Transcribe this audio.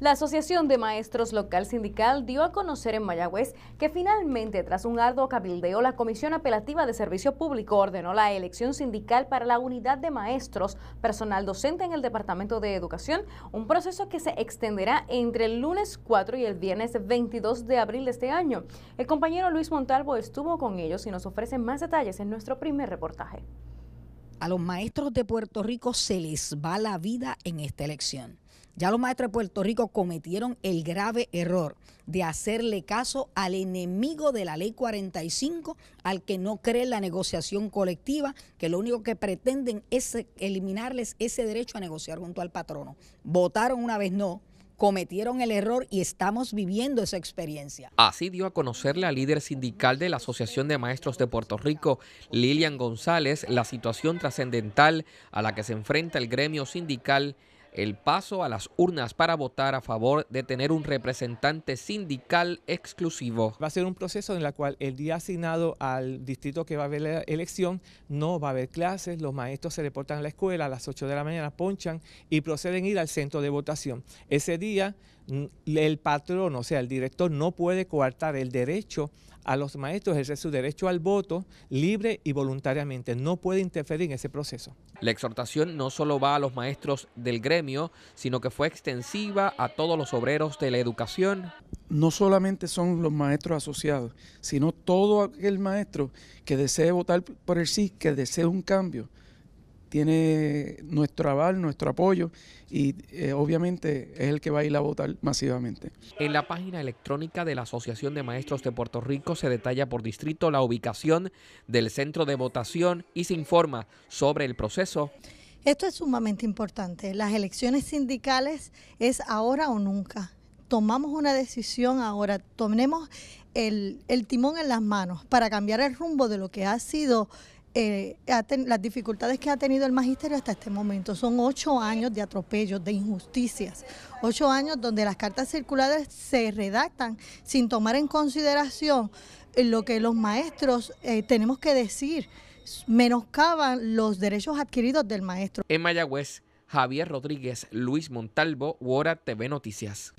La Asociación de Maestros Local Sindical dio a conocer en Mayagüez que finalmente, tras un arduo cabildeo, la Comisión Apelativa de Servicio Público ordenó la elección sindical para la unidad de maestros, personal docente en el Departamento de Educación, un proceso que se extenderá entre el lunes 4 y el viernes 22 de abril de este año. El compañero Luis Montalvo estuvo con ellos y nos ofrece más detalles en nuestro primer reportaje. A los maestros de Puerto Rico se les va la vida en esta elección. Ya los maestros de Puerto Rico cometieron el grave error de hacerle caso al enemigo de la ley 45, al que no cree en la negociación colectiva, que lo único que pretenden es eliminarles ese derecho a negociar junto al patrono. Votaron una vez no, cometieron el error y estamos viviendo esa experiencia. Así dio a conocerle al líder sindical de la Asociación de Maestros de Puerto Rico, Lilian González, la situación trascendental a la que se enfrenta el gremio sindical el paso a las urnas para votar a favor de tener un representante sindical exclusivo. Va a ser un proceso en el cual el día asignado al distrito que va a haber la elección no va a haber clases, los maestros se reportan a la escuela a las 8 de la mañana, ponchan y proceden a ir al centro de votación. Ese día el patrón, o sea, el director no puede coartar el derecho a los maestros ejercer su derecho al voto libre y voluntariamente. No puede interferir en ese proceso. La exhortación no solo va a los maestros del gremio, sino que fue extensiva a todos los obreros de la educación. No solamente son los maestros asociados, sino todo aquel maestro que desee votar por el sí, que desee un cambio, tiene nuestro aval, nuestro apoyo y eh, obviamente es el que va a ir a votar masivamente. En la página electrónica de la Asociación de Maestros de Puerto Rico se detalla por distrito la ubicación del centro de votación y se informa sobre el proceso. Esto es sumamente importante. Las elecciones sindicales es ahora o nunca. Tomamos una decisión ahora, tomemos el timón en las manos para cambiar el rumbo de lo que ha sido eh, las dificultades que ha tenido el magisterio hasta este momento. Son ocho años de atropellos, de injusticias, ocho años donde las cartas circulares se redactan sin tomar en consideración eh, lo que los maestros eh, tenemos que decir, menoscaban los derechos adquiridos del maestro. En Mayagüez, Javier Rodríguez, Luis Montalvo, Wora TV Noticias.